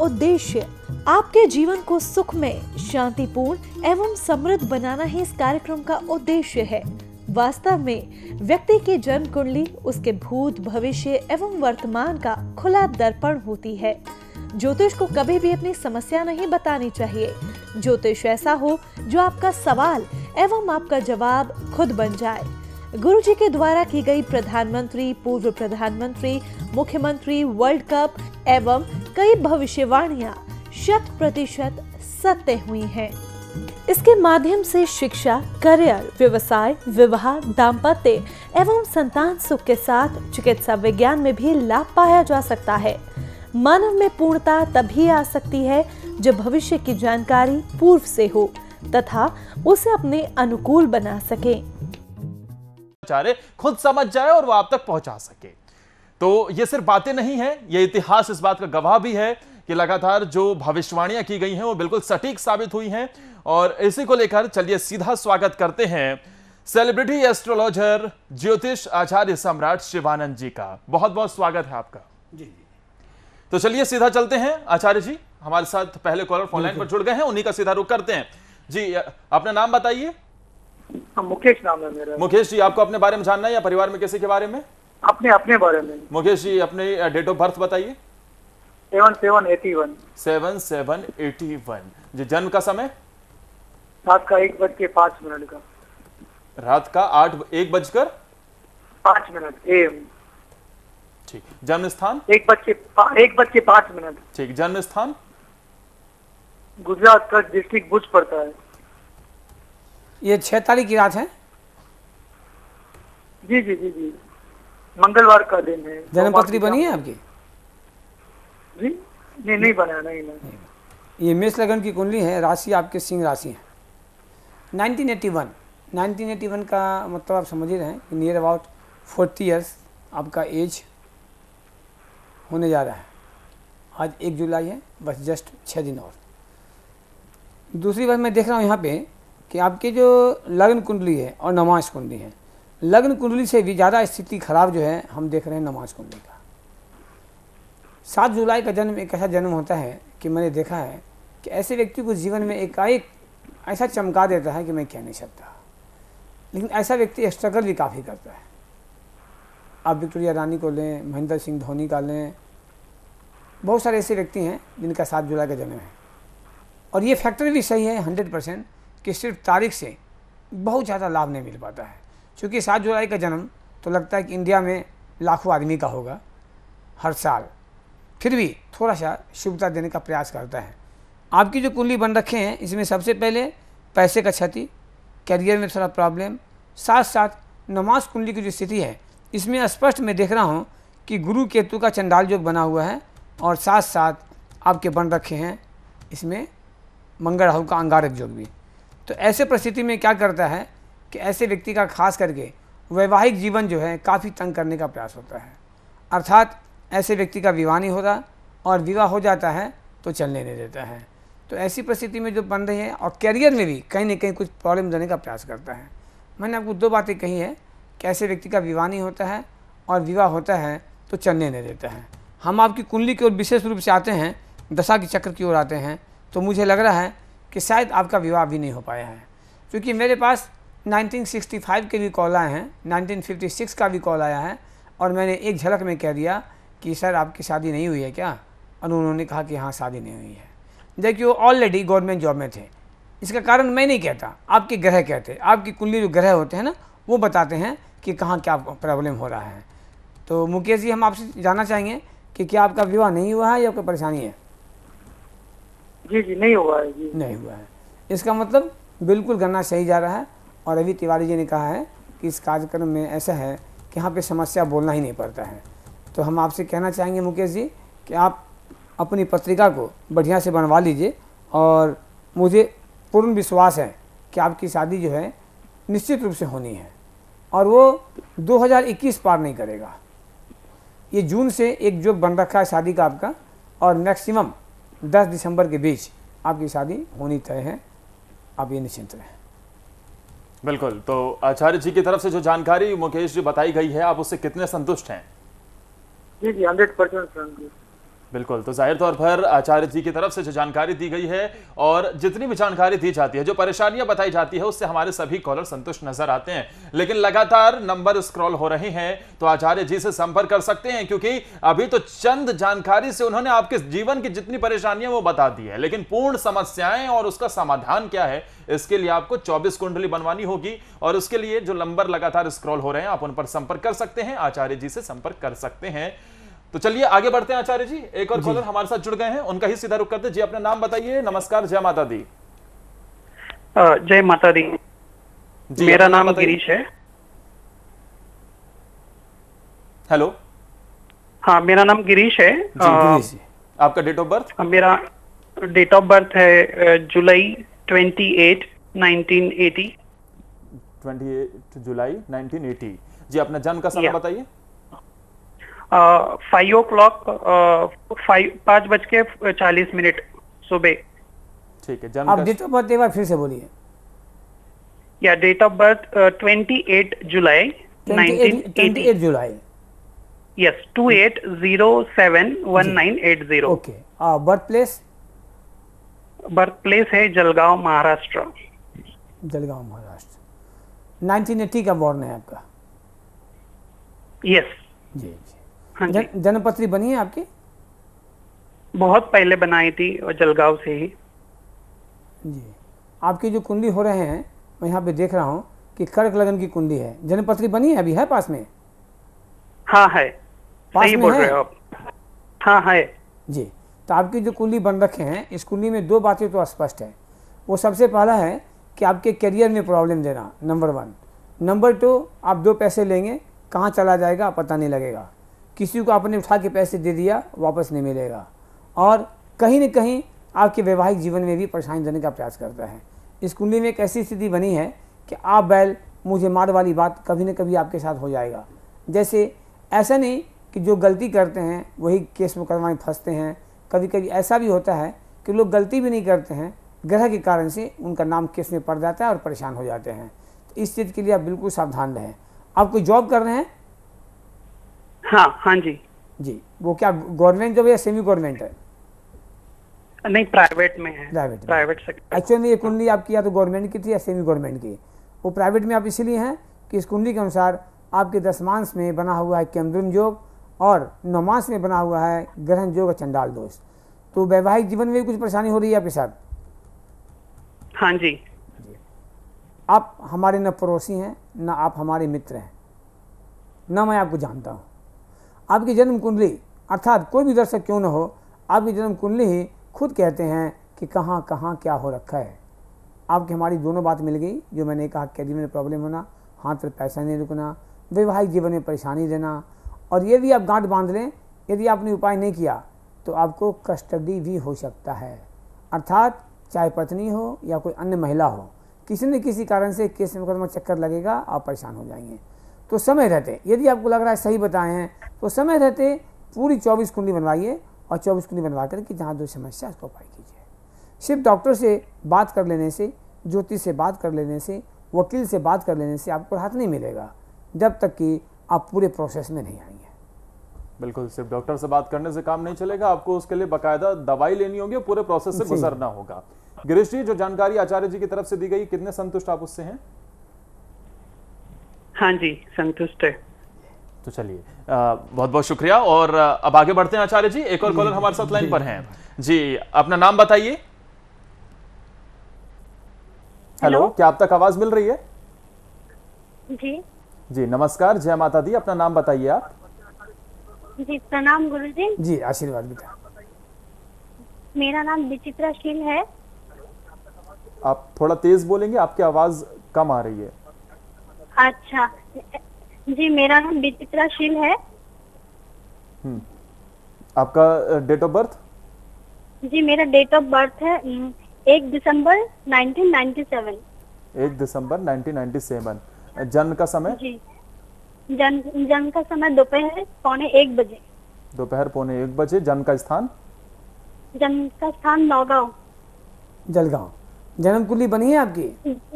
उद्देश्य आपके जीवन को सुख में शांतिपूर्ण एवं समृद्ध बनाना ही इस कार्यक्रम का उद्देश्य है वास्तव में व्यक्ति की जन्म कुंडली उसके भूत भविष्य एवं वर्तमान का खुला दर्पण होती है ज्योतिष को कभी भी अपनी समस्या नहीं बतानी चाहिए ज्योतिष ऐसा हो जो आपका सवाल एवं आपका जवाब खुद बन जाए गुरु जी के द्वारा की गई प्रधानमंत्री पूर्व प्रधानमंत्री मुख्यमंत्री वर्ल्ड कप एवं कई भविष्यवाणियां शत प्रतिशत सत्य हुई हैं। इसके माध्यम से शिक्षा करियर व्यवसाय विवाह दाम्पत्य एवं संतान सुख के साथ चिकित्सा विज्ञान में भी लाभ पाया जा सकता है मानव में पूर्णता तभी आ सकती है जब भविष्य की जानकारी पूर्व से हो तथा उसे अपने अनुकूल बना सके खुद समझ जाए और वो आप तक पहुंचा सके तो ये सिर्फ बातें नहीं है ये इतिहास इस बात का गवाह भी है कि लगातार जो भविष्यवाणियां की गई हैं वो बिल्कुल सटीक साबित हुई हैं और इसी को लेकर चलिए सीधा स्वागत करते हैं सेलिब्रिटी एस्ट्रोलॉजर ज्योतिष आचार्य सम्राट शिवानंद जी का बहुत बहुत स्वागत है आपका जी जी तो चलिए सीधा चलते हैं आचार्य जी हमारे साथ पहले कॉलर फोनलाइन पर जुड़ गए हैं उन्हीं का सीधा रुख करते हैं जी अपना नाम बताइए हाँ, मुकेश नाम है मेरा मुकेश जी आपको अपने बारे में जानना है या परिवार में किसी के बारे में अपने अपने बारे में मुकेश जी अपने डेट ऑफ बर्थ बताइए seven seven eighty one seven seven eighty one जी जन्म का समय रात का एक बज के पांच मिनट का रात का आठ एक बजकर पांच मिनट एम ठीक जन्म स्थान एक बज के एक बज के पांच मिनट ठीक जन्म स्थान गुजरात का डिस्ट्रिक्ट भुज पड़ता है ये छह तारीख की रात है जी जी जी जी मंगलवार का दिन है जन्म बनी है आपकी जी नहीं नहीं बना नहीं, नहीं। ये मेष लगन की कुंडली है राशि आपके सिंह राशि है 1981 1981 का मतलब आप समझ ही रहे हैं कि नियर अबाउट फोर्टी ईयर्स आपका एज होने जा रहा है आज एक जुलाई है बस जस्ट छः दिन और दूसरी बात मैं देख रहा हूँ यहाँ पे कि आपके जो लग्न कुंडली है और नमाज कुंडली है लग्न कुंडली से भी ज़्यादा स्थिति खराब जो है हम देख रहे हैं नमाज कुंडली का सात जुलाई का जन्म एक ऐसा जन्म होता है कि मैंने देखा है कि ऐसे व्यक्ति को जीवन में एकाएक ऐसा चमका देता है कि मैं कह नहीं सकता लेकिन ऐसा व्यक्ति स्ट्रगल भी काफ़ी करता है आप विक्टोरिया रानी को लें महेंद्र सिंह धोनी का लें बहुत सारे ऐसे व्यक्ति हैं जिनका सात जुलाई का जन्म है और ये फैक्टर भी सही है हंड्रेड परसेंट कि सिर्फ तारीख से बहुत ज़्यादा लाभ नहीं मिल पाता है चूँकि सात जुलाई का जन्म तो लगता है कि इंडिया में लाखों आदमी का होगा हर साल फिर भी थोड़ा सा शुभता देने का प्रयास करता है आपकी जो कुंडली बन रखे हैं इसमें सबसे पहले पैसे का क्षति करियर में थोड़ा प्रॉब्लम साथ साथ नमाज कुंडली की जो स्थिति है इसमें स्पष्ट मैं देख रहा हूँ कि गुरु केतु का चंडाल योग बना हुआ है और साथ साथ आपके बन रखे हैं इसमें मंगल राहु का अंगारक योग भी तो ऐसे परिस्थिति में क्या करता है कि ऐसे व्यक्ति का खास करके वैवाहिक जीवन जो है काफ़ी तंग करने का प्रयास होता है अर्थात ऐसे व्यक्ति का विवाह नहीं होता और विवाह हो जाता है तो चलने नहीं देता है तो ऐसी परिस्थिति में जो बन रही है और कैरियर में भी कहीं ना कहीं कुछ प्रॉब्लम देने का प्रयास करता है मैंने आपको दो बातें कही हैं कि ऐसे व्यक्ति का विवाह नहीं होता है और विवाह होता है तो चलने नहीं देता है हम आपकी कुंडली की ओर विशेष रूप से आते हैं दशा के चक्र की ओर आते हैं तो मुझे लग रहा है कि शायद आपका विवाह भी नहीं हो पाया है क्योंकि मेरे पास 1965 के भी कॉल आए हैं 1956 का भी कॉल आया है और मैंने एक झलक में कह दिया कि सर आपकी शादी नहीं हुई है क्या और उन्होंने कहा कि हाँ शादी नहीं हुई है देखिए वो ऑलरेडी गवर्नमेंट जॉब में थे इसका कारण मैं नहीं कहता आपके ग्रह कहते आपकी कुंडली जो ग्रह होते हैं ना वो बताते हैं कि कहाँ क्या प्रॉब्लम हो रहा है तो मुकेश जी हम आपसे जानना चाहेंगे कि क्या आपका विवाह नहीं हुआ है या कोई परेशानी है जी जी नहीं हुआ है जी नहीं हुआ है इसका मतलब बिल्कुल गन्ना सही जा रहा है और रवि तिवारी जी ने कहा है कि इस कार्यक्रम में ऐसा है कि यहाँ पे समस्या बोलना ही नहीं पड़ता है तो हम आपसे कहना चाहेंगे मुकेश जी कि आप अपनी पत्रिका को बढ़िया से बनवा लीजिए और मुझे पूर्ण विश्वास है कि आपकी शादी जो है निश्चित रूप से होनी है और वो 2021 पार नहीं करेगा ये जून से एक जो बन रखा है शादी का आपका और मैक्सिमम 10 दिसंबर के बीच आपकी शादी होनी तय है आप ये निश्चिंत रहें बिल्कुल तो आचार्य जी की तरफ से जो जानकारी मुकेश जी बताई गई है आप उससे कितने संतुष्ट हैं जी जी हंड्रेड परसेंट संतुष्ट बिल्कुल तो जाहिर तौर पर आचार्य जी की तरफ से जो जानकारी दी गई है और जितनी भी जानकारी दी जाती है जो परेशानियां बताई जाती है उससे हमारे सभी कॉलर संतुष्ट नजर आते हैं लेकिन लगातार नंबर स्क्रॉल हो रहे हैं तो आचार्य जी से संपर्क कर सकते हैं क्योंकि अभी तो चंद जानकारी से उन्होंने आपके जीवन की जितनी परेशानियां वो बता दी है लेकिन पूर्ण समस्याएं और उसका समाधान क्या है इसके लिए आपको चौबीस कुंडली बनवानी होगी और उसके लिए जो नंबर लगातार स्क्रॉल हो रहे हैं आप उन पर संपर्क कर सकते हैं आचार्य जी से संपर्क कर सकते हैं तो चलिए आगे बढ़ते हैं आचार्य जी एक और कॉलर हमारे साथ जुड़ गए हैं उनका ही सीधा रुख करते जी अपना नाम बताइए नमस्कार जय माता दी जय माता दी जी मेरा नाम गिरीश है हेलो हाँ मेरा नाम गिरीश है जी, गिरीश जी। आपका डेट ऑफ बर्थ मेरा डेट ऑफ बर्थ है July twenty eight nineteen eighty twenty eight July nineteen eighty जी अपना जन्म का समय बताइए फाइव ओ क्लॉक फाइव पाँच बज के चालीस मिनट सुबह ठीक है आप डेट ऑफ बर्थ एक बार फिर से बोलिए या date of birth twenty eight July twenty eight July yes two eight zero seven one nine eight zero okay birth place birth place है जलगांव महाराष्ट्र जलगांव महाराष्ट्र 1980 का बॉर्न है आपका यस yes. जी जी हाँ जन, जनपत्री बनी है आपकी बहुत पहले बनाई थी और जलगांव से ही जी आपकी जो कुंडली हो रहे हैं मैं यहाँ पे देख रहा हूँ कि कर्क लगन की कुंडली है जनपत्री बनी है अभी है पास में हाँ है पास सही बोल है? रहे हो आप हाँ है जी तो आपकी जो कुंडली बन रखे हैं इस कुंडली में दो बातें तो स्पष्ट है वो सबसे पहला है कि आपके करियर में प्रॉब्लम देना नंबर वन नंबर टू आप दो पैसे लेंगे कहाँ चला जाएगा पता नहीं लगेगा किसी को आपने उठा के पैसे दे दिया वापस नहीं मिलेगा और कहीं न कहीं आपके वैवाहिक जीवन में भी परेशानी देने का प्रयास करता है इस कुंडली में एक ऐसी स्थिति बनी है कि आप बैल मुझे मार वाली बात कभी न कभी आपके साथ हो जाएगा जैसे ऐसा नहीं कि जो गलती करते हैं वही केस मुकदमा में फंसते हैं कभी कभी ऐसा भी होता है कि लोग गलती भी नहीं करते हैं ग्रह के कारण से उनका नाम केस में पड़ जाता है और परेशान हो जाते हैं तो इस चीज़ के लिए आप बिल्कुल सावधान रहें आप कोई जॉब कर रहे हैं हाँ हाँ जी जी वो क्या गवर्नमेंट जॉब या सेमी गवर्नमेंट है नहीं प्राइवेट में है प्राइवेट प्राइवेट सेक्टर एक्चुअली ये कुंडली आपकी या तो गवर्नमेंट की थी या सेमी गवर्नमेंट की वो प्राइवेट में आप इसीलिए हैं कि इस कुंडली के अनुसार आपके मांस में बना हुआ है कैमरून योग और नौमांश में बना हुआ है ग्रहण योग और चंडाल दोष तो वैवाहिक जीवन में कुछ परेशानी हो रही है आपके साथ हाँ जी आप हमारे न पड़ोसी हैं न आप हमारे मित्र हैं न मैं आपको जानता हूँ आपकी जन्म कुंडली अर्थात कोई भी दर्शक क्यों न हो आपकी जन्म कुंडली ही खुद कहते हैं कि कहाँ कहाँ क्या हो रखा है आपकी हमारी दोनों बात मिल गई जो मैंने कहा कैदी में प्रॉब्लम होना हाथ पर पैसा नहीं रुकना वैवाहिक जीवन में परेशानी देना और ये भी आप गांठ बांध लें यदि आपने उपाय नहीं किया तो आपको कस्टडी भी हो सकता है अर्थात चाहे पत्नी हो या कोई अन्य महिला हो किसी न किसी कारण से केस मुकदमा चक्कर लगेगा आप परेशान हो जाएंगे तो समय रहते यदि आपको लग रहा है सही बताएं हैं तो समय रहते पूरी चौबीस कुंडली बनवाइए और चौबीस कुंडली बनवा करके जहाँ जो समस्या उसको उपाय कीजिए सिर्फ डॉक्टर से बात कर लेने से ज्योतिष से बात कर लेने से वकील से बात कर लेने से आपको राहत नहीं मिलेगा जब तक कि आप पूरे प्रोसेस में नहीं आएंगे बिल्कुल सिर्फ डॉक्टर से बात करने से काम नहीं चलेगा आपको उसके लिए बकायदा दवाई लेनी होगी पूरे प्रोसेस से गुजरना होगा गिरीश जी जो जानकारी आचार्य जी की तरफ से दी गई कितने संतुष्ट आप उससे हैं हाँ जी संतुष्ट है तो चलिए बहुत बहुत शुक्रिया और अब आगे बढ़ते हैं आचार्य जी एक और कॉलर हमारे साथ लाइन पर हैं जी अपना नाम बताइए हेलो क्या आप तक आवाज मिल रही है जी जी नमस्कार जय माता दी अपना नाम बताइए आप जी प्रणाम गुरु जी जी आशीर्वाद बेटा मेरा नाम विचित्रा शील है आप थोड़ा तेज बोलेंगे आपकी आवाज कम आ रही है अच्छा जी मेरा नाम विचित्रा शील है हम्म। आपका डेट ऑफ बर्थ जी मेरा डेट ऑफ बर्थ है हम्म, एक दिसंबर 1997 एक दिसंबर 1997 जन्म का समय जी जन्म जन्म का समय दोपहर पौने एक बजे दोपहर पौने एक बजे जन्म का स्थान जन्म का स्थान नौगांव जलगांव कुली बनी है आपकी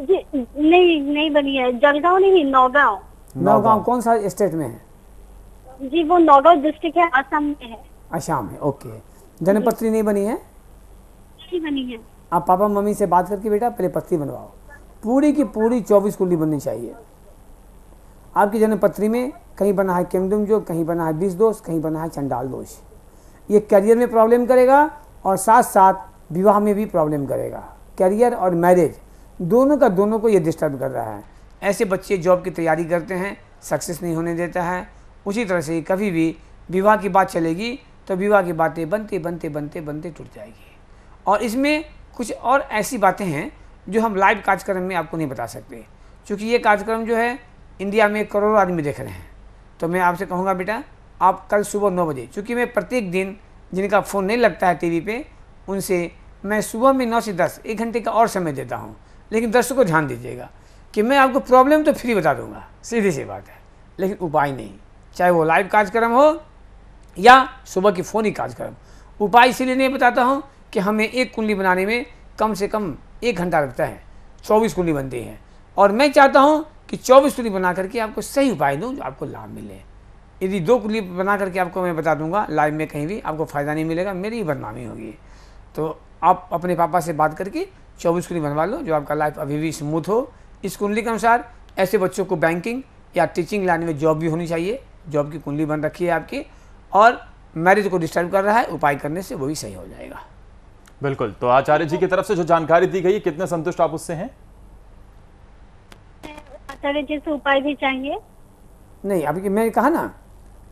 जी नहीं नहीं बनी है जलगांव नहीं नौगांव नौगांव कौन सा स्टेट में है जी वो नौगांव डिस्ट्रिक्ट है असम में है असम है ओके जन्मपत्री नहीं बनी है नहीं बनी है आप पापा मम्मी से बात करके बेटा पहले पत्री बनवाओ पूरी की पूरी चौबीस कुंडली बननी चाहिए आपकी जन्मपत्री में कहीं बना है किंगडम जो कहीं बना है बीस दोष कहीं बना है चंडाल दोष ये करियर में प्रॉब्लम करेगा और साथ साथ विवाह में भी प्रॉब्लम करेगा करियर और मैरिज दोनों का दोनों को ये डिस्टर्ब कर रहा है ऐसे बच्चे जॉब की तैयारी करते हैं सक्सेस नहीं होने देता है उसी तरह से कभी भी विवाह की बात चलेगी तो विवाह की बातें बनते बनते बनते बनते टूट जाएगी और इसमें कुछ और ऐसी बातें हैं जो हम लाइव कार्यक्रम में आपको नहीं बता सकते क्योंकि ये कार्यक्रम जो है इंडिया में करोड़ों आदमी देख रहे हैं तो मैं आपसे कहूँगा बेटा आप कल सुबह नौ बजे चूँकि मैं प्रत्येक दिन जिनका फ़ोन नहीं लगता है टीवी पे उनसे मैं सुबह में नौ से दस एक घंटे का और समय देता हूँ लेकिन दर्शकों को ध्यान दीजिएगा कि मैं आपको प्रॉब्लम तो फ्री बता दूंगा सीधी सी बात है लेकिन उपाय नहीं चाहे वो लाइव कार्यक्रम हो या सुबह की फ़ोन ही कार्यक्रम उपाय इसीलिए नहीं बताता हूँ कि हमें एक कुंडली बनाने में कम से कम एक घंटा लगता है चौबीस कुंडली बनती है और मैं चाहता हूँ कि चौबीस कुंडली बना करके आपको सही उपाय दूँ जो आपको लाभ मिले यदि दो कुंडली बना करके आपको मैं बता दूंगा लाइव में कहीं भी आपको फ़ायदा नहीं मिलेगा मेरी ही बदनामी होगी तो आप अपने पापा से बात करके चौबीस कुंडली बनवा लो जो आपका लाइफ अभी भी स्मूथ हो इस कुंडली के अनुसार ऐसे बच्चों को बैंकिंग या टीचिंग लाइन में जॉब भी होनी चाहिए जॉब की कुंडली बन रखी है आपकी और मैरिज को डिस्टर्ब कर रहा है उपाय करने से वो भी सही हो जाएगा बिल्कुल तो आचार्य जी की तरफ से जो जानकारी दी गई कितने संतुष्ट आप उससे हैं आचार्य जी से उपाय भी चाहिए नहीं अभी मैंने कहा ना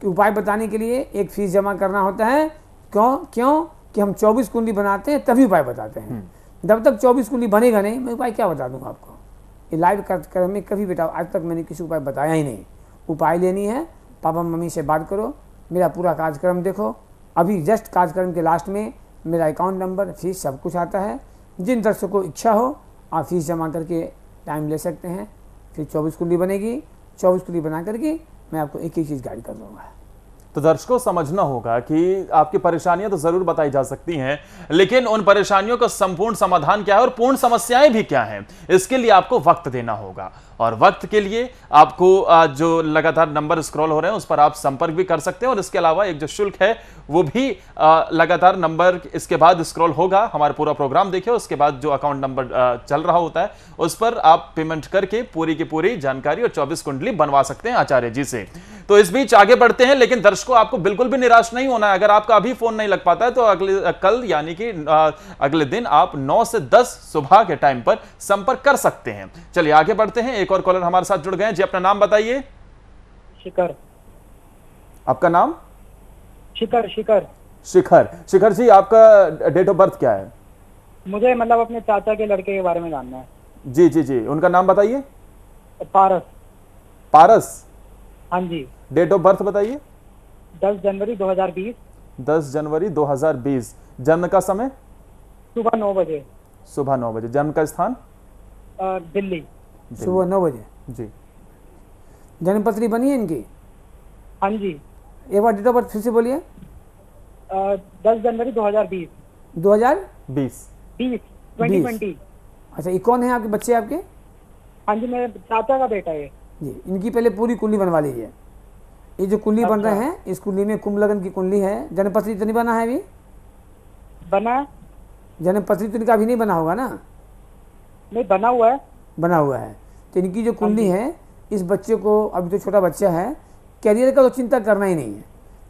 कि उपाय बताने के लिए एक फीस जमा करना होता है क्यों क्यों कि हम 24 कुंडली बनाते हैं तभी उपाय बताते हैं हम्म। जब तक 24 कुंडली बनेगा नहीं मैं उपाय क्या बता दूंगा आपको लाइव कार्यक्रम में कभी बेटा आज तक मैंने किसी उपाय बताया ही नहीं उपाय लेनी है पापा मम्मी से बात करो मेरा पूरा कार्यक्रम देखो अभी जस्ट कार्यक्रम के लास्ट में मेरा अकाउंट नंबर फीस सब कुछ आता है जिन दर्शकों को इच्छा हो आप फीस जमा करके टाइम ले सकते हैं फिर चौबीस कुंडली बनेगी चौबीस कुंडली बना करके मैं आपको एक एक चीज़ गाइड कर दूँगा तो दर्शकों समझना होगा कि आपकी परेशानियां तो जरूर बताई जा सकती हैं लेकिन उन परेशानियों का संपूर्ण समाधान क्या है और पूर्ण समस्याएं भी क्या हैं इसके लिए आपको वक्त देना होगा और वक्त के लिए आपको जो लगातार नंबर स्क्रॉल हो रहे हैं उस पर आप संपर्क भी कर सकते हैं और इसके अलावा एक जो शुल्क है वो भी लगातार नंबर इसके बाद स्क्रॉल होगा हमारा पूरा प्रोग्राम देखिए उसके बाद जो अकाउंट नंबर चल रहा होता है उस पर आप पेमेंट करके पूरी की पूरी जानकारी और चौबीस कुंडली बनवा सकते हैं आचार्य जी से तो इस बीच आगे बढ़ते हैं लेकिन दर्शकों आपको बिल्कुल भी निराश नहीं होना है अगर आपका अभी फोन नहीं लग पाता है तो अगले कल यानी कि अगले दिन आप 9 से 10 सुबह के टाइम पर संपर्क कर सकते हैं चलिए आगे बढ़ते हैं एक और कॉलर हमारे साथ जुड़ गए जी अपना नाम बताइए शिखर आपका नाम शिखर शिखर शिखर शिखर जी आपका डेट ऑफ बर्थ क्या है मुझे मतलब अपने चाचा के लड़के के बारे में जानना है जी जी जी उनका नाम बताइए पारस पारस हाँ जी डेट ऑफ बर्थ बताइए 10 जनवरी 2020 10 जनवरी 2020 जन्म का समय सुबह नौ बजे सुबह नौ बजे जन्म का स्थान दिल्ली सुबह नौ बजे जी जन्म पत्री बनी है इनकी हाँ जी एक बार डेट ऑफ बर्थ फिर से बोलिए दस जनवरी दो हजार बीस दो हजार बीस बीस ट्वेंटी ट्वेंटी अच्छा ये कौन है आपके बच्चे आपके हाँ जी मेरे चाचा का बेटा है जी इनकी पहले पूरी कुंडली बनवा लीजिए ये जो कुंडली अच्छा। बन रहे अच्छा। हैं इस कुंडली में कुंभ लगन की कुंडली है जनपत्री तो नहीं बना है अभी बना जनपत्री तो इनका अभी नहीं बना होगा ना नहीं बना हुआ है बना हुआ है तो इनकी जो कुंडली हाँ है इस बच्चे को अभी तो छोटा बच्चा है करियर का तो चिंता करना ही नहीं है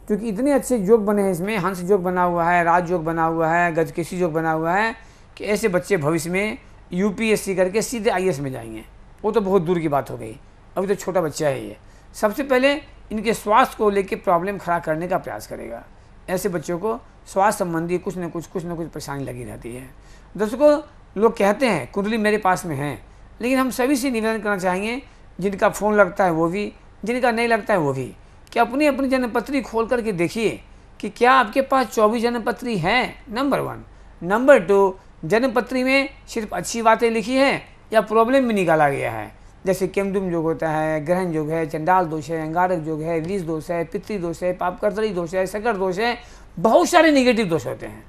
क्योंकि इतने अच्छे योग बने हैं इसमें हंस योग बना हुआ है राज योग बना हुआ है गजकेशी योग बना हुआ है कि ऐसे बच्चे भविष्य में यूपीएससी करके सीधे आई में जाएंगे वो तो बहुत दूर की बात हो गई अभी तो छोटा बच्चा है ये सबसे पहले इनके स्वास्थ्य को लेकर प्रॉब्लम खड़ा करने का प्रयास करेगा ऐसे बच्चों को स्वास्थ्य संबंधी कुछ न कुछ कुछ न कुछ परेशानी लगी रहती है दर्शकों लोग कहते हैं कुंडली मेरे पास में है लेकिन हम सभी से निवेदन करना चाहेंगे जिनका फ़ोन लगता है वो भी जिनका नहीं लगता है वो भी कि अपनी अपनी जन्मपत्री खोल करके देखिए कि क्या आपके पास चौबीस जन्मपत्री हैं नंबर वन नंबर टू जन्मपत्री में सिर्फ अच्छी बातें लिखी है या प्रॉब्लम भी निकाला गया है जैसे केमदुम योग होता है ग्रहण योग है चंडाल दोष है अंगारक योग है विष दोष है पितृ दोष है पापकर्तरी दोष है सकट दोष है बहुत सारे निगेटिव दोष होते हैं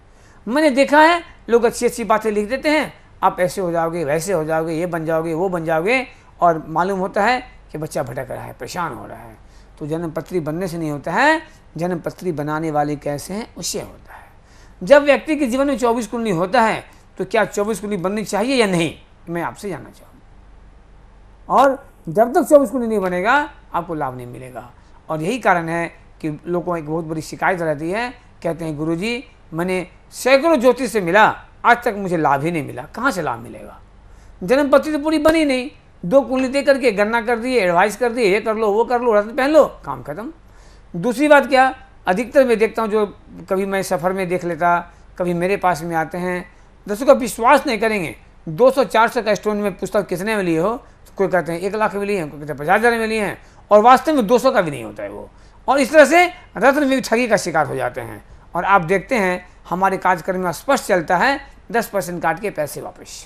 मैंने देखा है लोग अच्छी अच्छी बातें लिख देते हैं आप ऐसे हो जाओगे वैसे हो जाओगे ये बन जाओगे वो बन जाओगे और मालूम होता है कि बच्चा भटक रहा है परेशान हो रहा है तो जन्मपत्री बनने से नहीं होता है जन्मपत्री बनाने वाले कैसे हैं उससे होता है जब व्यक्ति के जीवन में चौबीस कुंडली होता है तो क्या चौबीस कुंडली बननी चाहिए या नहीं मैं आपसे जानना चाहूँगा और जब तक चौबीस कुंडली नहीं बनेगा आपको लाभ नहीं मिलेगा और यही कारण है कि लोगों को एक बहुत बड़ी शिकायत रहती है कहते हैं गुरुजी मैंने सैकड़ों ज्योतिष से मिला आज तक मुझे लाभ ही नहीं मिला कहाँ से लाभ मिलेगा जन्म पत्री तो पूरी बनी नहीं दो कुंडली दे करके गन्ना कर दिए एडवाइस कर दिए ये कर लो वो कर लो रत्न पहन लो काम खत्म दूसरी बात क्या अधिकतर मैं देखता हूँ जो कभी मैं सफ़र में देख लेता कभी मेरे पास में आते हैं दोस्तों का विश्वास नहीं करेंगे 200-400 का स्टोन में पुस्तक कितने में लिए हो तो कोई कहते हैं एक लाख में लिए हैं कोई कहते हैं पचास हज़ार में लिए हैं और वास्तव में 200 का भी नहीं होता है वो और इस तरह से रत्न में ठगी का शिकार हो जाते हैं और आप देखते हैं हमारे कार्यक्रम में स्पष्ट चलता है दस परसेंट काट के पैसे वापस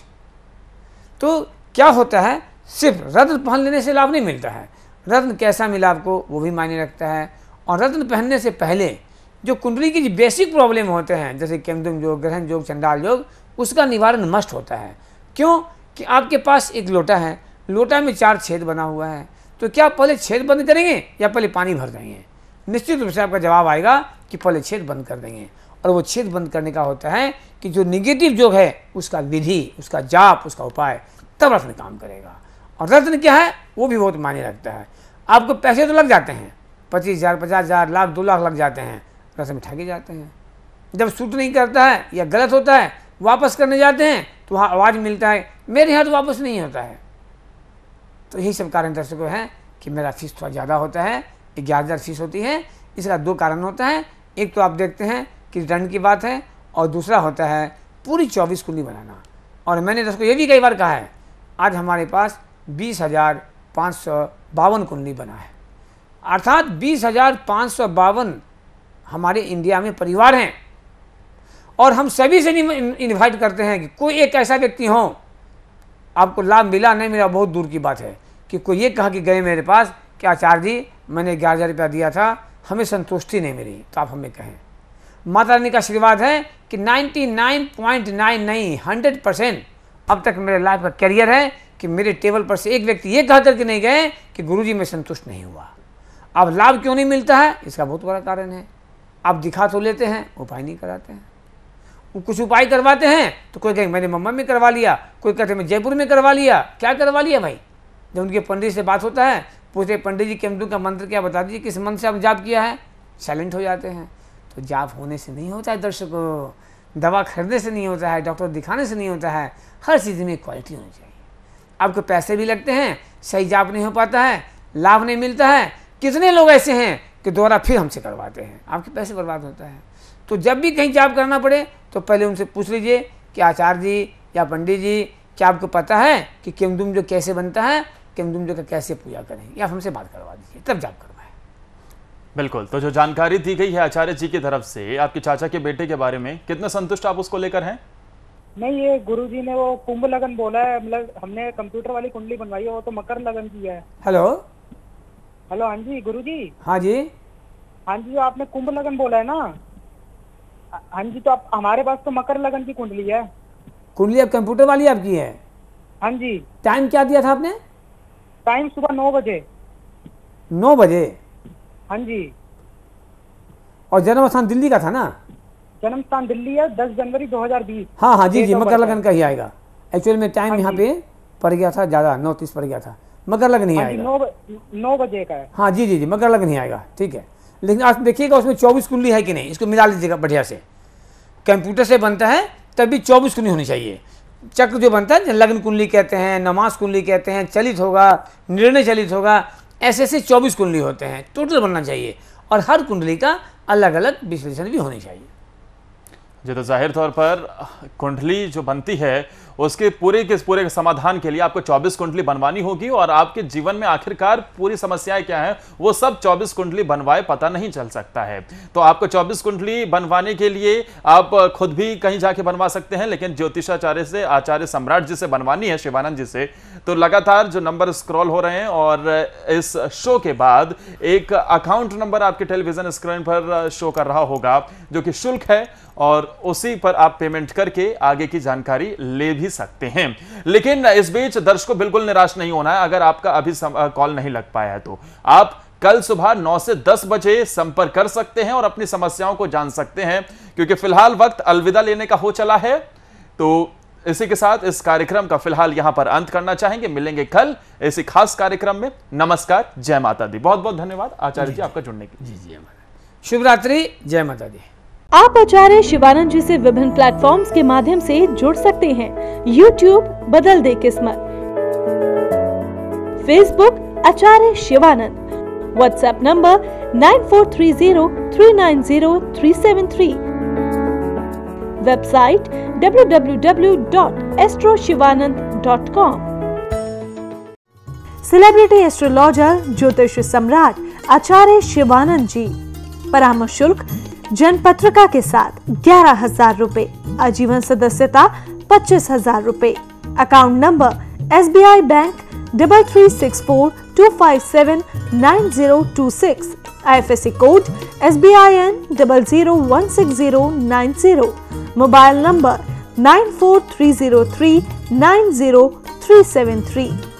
तो क्या होता है सिर्फ रत्न पहन लेने से लाभ नहीं मिलता है रत्न कैसा मिला आपको वो भी मायने रखता है और रत्न पहनने से पहले जो कुंडली की बेसिक प्रॉब्लम होते हैं जैसे केंदुम योग ग्रहण योग चंडाल योग उसका निवारण मस्ट होता है क्यों कि आपके पास एक लोटा है लोटा में चार छेद बना हुआ है तो क्या पहले छेद बंद करेंगे या पहले पानी भर देंगे निश्चित रूप से आपका जवाब आएगा कि पहले छेद बंद कर देंगे और वो छेद बंद करने का होता है कि जो निगेटिव योग है उसका विधि उसका जाप उसका उपाय तब रत्न काम करेगा और रत्न क्या है वो भी बहुत मायने रखता है आपको पैसे तो लग जाते हैं पच्चीस हज़ार पचास हज़ार लाख दो लाख लग जाते हैं रस्म में ठगे जाते हैं जब सूट नहीं करता है या गलत होता है वापस करने जाते हैं तो वहाँ आवाज़ मिलता है मेरे हाथ तो वापस नहीं होता है तो यही सब कारण दर्शकों हैं कि मेरा फीस थोड़ा ज़्यादा होता है ग्यारह हज़ार फीस होती है इसका दो कारण होता है एक तो आप देखते हैं कि रिटर्न की बात है और दूसरा होता है पूरी चौबीस कुंडी बनाना और मैंने दोस्तों ये भी कई बार कहा है आज हमारे पास बीस हज़ार पाँच सौ बावन कुंडली बना है अर्थात बीस हज़ार पाँच सौ बावन हमारे इंडिया में परिवार हैं और हम सभी से इन्वाइट करते हैं कि कोई एक ऐसा व्यक्ति हो आपको लाभ मिला नहीं मिला बहुत दूर की बात है कि कोई ये कहा कि गए मेरे पास कि आचार्य जी मैंने ग्यारह हज़ार रुपया दिया था हमें संतुष्टि नहीं मिली तो आप हमें कहें माता रानी का आशीर्वाद है कि 99.9 नहीं हंड्रेड परसेंट अब तक मेरे लाइफ का करियर है कि मेरे टेबल पर से एक व्यक्ति ये कह करके नहीं गए कि गुरुजी मैं संतुष्ट नहीं हुआ अब लाभ क्यों नहीं मिलता है इसका बहुत बड़ा कारण है आप दिखा तो लेते हैं उपाय नहीं कराते हैं वो कुछ उपाय करवाते हैं तो कोई कहे मैंने मम्मा में करवा लिया कोई कहते मैं जयपुर में करवा लिया क्या करवा लिया भाई जब उनके पंडित से बात होता है पूछते पंडित जी केमदू का मंत्र क्या बता दीजिए किस मंत्र से आप जाप किया है साइलेंट हो जाते हैं तो जाप होने से नहीं होता है दर्शकों दवा खरीदने से नहीं होता है डॉक्टर दिखाने से नहीं होता है हर चीज़ में क्वालिटी होनी चाहिए आपको पैसे भी लगते हैं सही जाप नहीं हो पाता है लाभ नहीं मिलता है कितने लोग ऐसे हैं कि दोबारा फिर हमसे करवाते हैं आपके पैसे बर्बाद होता है तो जब भी कहीं जाप करना पड़े तो पहले उनसे पूछ लीजिए कि आचार्य जी या पंडित जी क्या आपको पता है कि किमदुम जो कैसे बनता है किमदुम जो का कैसे पूजा करें या हमसे बात करवा दीजिए तब जाप करें बिल्कुल तो जो जानकारी दी गई है आचार्य जी की तरफ से आपके चाचा के बेटे के बारे में कितने संतुष्ट आप उसको लेकर हैं नहीं ये गुरु जी ने वो कुंभ लगन बोला है मतलब हमने कंप्यूटर वाली कुंडली बनवाई है वो तो मकर लगन की है हेलो हेलो हाँ जी गुरु जी हाँ जी हाँ जी आपने कुंभ लगन बोला है ना हाँ जी तो आप हमारे पास तो मकर लगन की कुंडली है कुंडली अब कंप्यूटर वाली आपकी है हाँ जी टाइम क्या दिया था आपने टाइम सुबह नौ बजे नौ बजे हाँ जी और जन्म स्थान दिल्ली का था ना जन्म स्थान दिल्ली है दस जनवरी 2020 हाँ हाँ जी जी मकर लगन का ही आएगा एक्चुअल में टाइम यहाँ पे पड़ गया था ज़्यादा नौ तीस पड़ गया था मकर लगन ही हाँ आएगा नौ नौ बजे का है हाँ जी जी जी मकर लगन ही आएगा ठीक है लेकिन आप देखिएगा उसमें चौबीस कुंडली है कि नहीं इसको मिला लीजिएगा बढ़िया से कंप्यूटर से बनता है तभी चौबीस कुंडली होनी चाहिए चक्र जो बनता है लग्न कुंडली कहते हैं नमाज कुंडली कहते हैं चलित होगा निर्णय चलित होगा ऐसे ऐसे चौबीस कुंडली होते हैं टोटल बनना चाहिए और हर कुंडली का अलग अलग विश्लेषण भी होनी चाहिए जी तो जाहिर तौर पर कुंडली जो बनती है उसके पूरे के पूरे समाधान के लिए आपको 24 कुंडली बनवानी होगी और आपके जीवन में आखिरकार पूरी समस्याएं क्या हैं वो सब 24 कुंडली बनवाए पता नहीं चल सकता है तो आपको 24 कुंडली बनवाने के लिए आप खुद भी कहीं जाके बनवा सकते हैं लेकिन ज्योतिषाचार्य से आचार्य सम्राट जी से बनवानी है शिवानंद जी से तो लगातार जो नंबर स्क्रॉल हो रहे हैं और इस शो के बाद एक अकाउंट नंबर आपके टेलीविजन स्क्रीन पर शो कर रहा होगा जो कि शुल्क है और उसी पर आप पेमेंट करके आगे की जानकारी ले भी भी सकते हैं लेकिन इस बीच दर्शकों बिल्कुल निराश नहीं होना है अगर आपका अभी कॉल नहीं लग पाया है तो आप कल सुबह 9 से 10 बजे संपर्क कर सकते हैं और अपनी समस्याओं को जान सकते हैं क्योंकि फिलहाल वक्त अलविदा लेने का हो चला है तो इसी के साथ इस कार्यक्रम का फिलहाल यहां पर अंत करना चाहेंगे मिलेंगे कल ऐसे खास कार्यक्रम में नमस्कार जय माता दी बहुत बहुत धन्यवाद आचार्य जी, आपका जुड़ने के लिए जी जी शुभ जय माता दी आप आचार्य शिवानंद जी से विभिन्न प्लेटफॉर्म्स के माध्यम से जुड़ सकते हैं यूट्यूब बदल दे किस्मत फेसबुक आचार्य Shivanand WhatsApp number nine nine four three three three zero zero seven three website www.astroshivanand.com celebrity astrologer ज्योतिष सम्राट आचार्य शिवानंद जी परामर्श शुल्क जन पत्रिका के साथ ग्यारह हजार रूपए आजीवन सदस्यता पच्चीस हजार रूपए account number S B I bank double three six four two five seven nine zero two six I F S C code S B I N double zero one six zero nine zero mobile number nine four three zero three nine zero three seven three